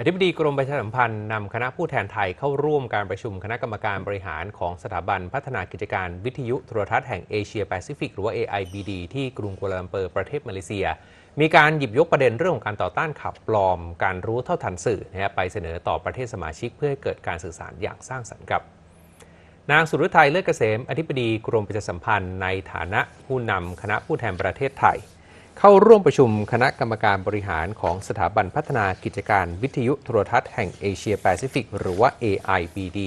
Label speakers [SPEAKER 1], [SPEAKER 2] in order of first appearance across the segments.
[SPEAKER 1] อธิบดีกรมประชาสัมพันธ์นำคณะผู้แทนไทยเข้าร่วมการประชุมคณะกรรมการบริหารของสถาบันพัฒนากิจการวิทยุโทรทัศน์แห่งเอเชียแปซิฟิกหรือว่า AIBD ที่กรุงกัวลาลัมเปอร์ประเทศมาเลเซีย มีการหยิบยกประเด็นเรื่องของการต่อต้านข่าวปลอมการรู้เท่าทันสื่อนะไปเสนอต่อประเทศสมาชิกเพื่อเกิดการสื่อสารอย่างสร้างสรรค์กับ นางสุรุทัยเลิศเกษม อธิบดีกรมประชาสัมพันธ์ ในฐานะผู้นำคณะผู้แทนประเทศไทยเข้าร่วมประชุมคณะกรรมการบริหารของสถาบันพัฒนากิจการวิทยุโทรทัศน์แห่งเอเชียแปซิฟิก หรือว่า AIBD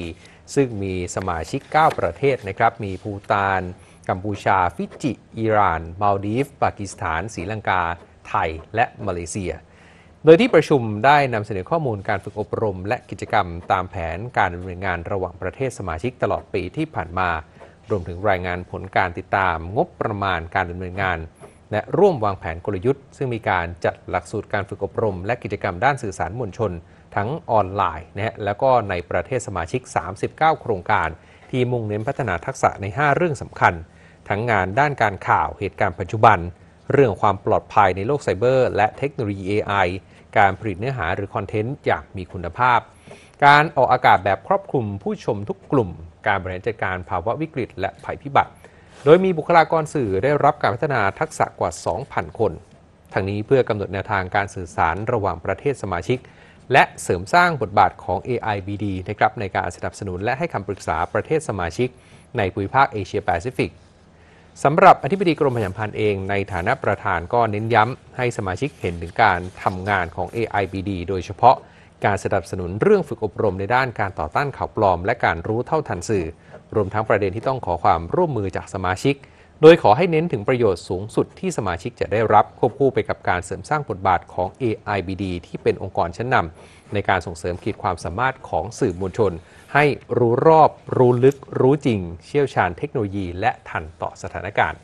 [SPEAKER 1] ซึ่งมีสมาชิก 9 ประเทศนะครับ มีภูตาน กัมพูชา ฟิจิอิหร่านมาลดีฟ ปากีสถานศรีลังกา ไทย และมาเลเซีย โดยที่ประชุมได้นำเสนอข้อมูลการฝึกอบรม และกิจกรรมตามแผนการดำเนินงานระหว่างประเทศ สมาชิกตลอดปีที่ผ่านมา รวมถึงรายงานผลการติดตาม งบประมาณการดำเนินงานและร่วมวางแผนกลยุทธ์ ซึ่งมีการจัดหลักสูตรการฝึกอบรมและกิจกรรมด้านสื่อสารมวลชน ทั้งออนไลน์นะฮะแล้วก็ในประเทศสมาชิก 39 โครงการ ที่มุ่งเน้นพัฒนาทักษะใน 5 เรื่องสำคัญ ทั้งงานด้านการข่าวเหตุการณ์ปัจจุบัน เรื่องความปลอดภัยในโลกไซเบอร์และเทคโนโลยี AI การผลิตเนื้อหาหรือคอนเทนต์อย่างมีคุณภาพ การออกอากาศแบบครอบคลุมผู้ชมทุกกลุ่ม การบริหารจัดการภาวะวิกฤตและภัยพิบัติโดยมีบุคลากรสื่อได้รับการพัฒนาทักษะกว่า 2,000 คนทางนี้เพื่อกำหนดแนวทางการสื่อสารระหว่างประเทศสมาชิก และเสริมสร้างบทบาทของ AIBD นะครับในการสนับสนุนและให้คำปรึกษาประเทศสมาชิกในภูมิภาคเอเชียแปซิฟิกสำหรับอธิบดีกรมประชาัมพันธ์เองในฐานะประธานก็เน้นย้ำให้สมาชิกเห็นถึงการทำงานของ AIBD โดยเฉพาะการสนับสนุนเรื่องฝึกอบรมในด้านการต่อต้านข่าวปลอมและการรู้เท่าทันสื่อ รวมทั้งประเด็นที่ต้องขอความร่วมมือจากสมาชิก โดยขอให้เน้นถึงประโยชน์สูงสุดที่สมาชิกจะได้รับ ควบคู่ไปกับการเสริมสร้างบทบาทของ AIBD ที่เป็นองค์กรชั้นนำในการส่งเสริมขีดความสามารถของสื่อมวลชนให้รู้รอบ รู้ลึกรู้จริง เชี่ยวชาญเทคโนโลยีและทันต่อสถานการณ์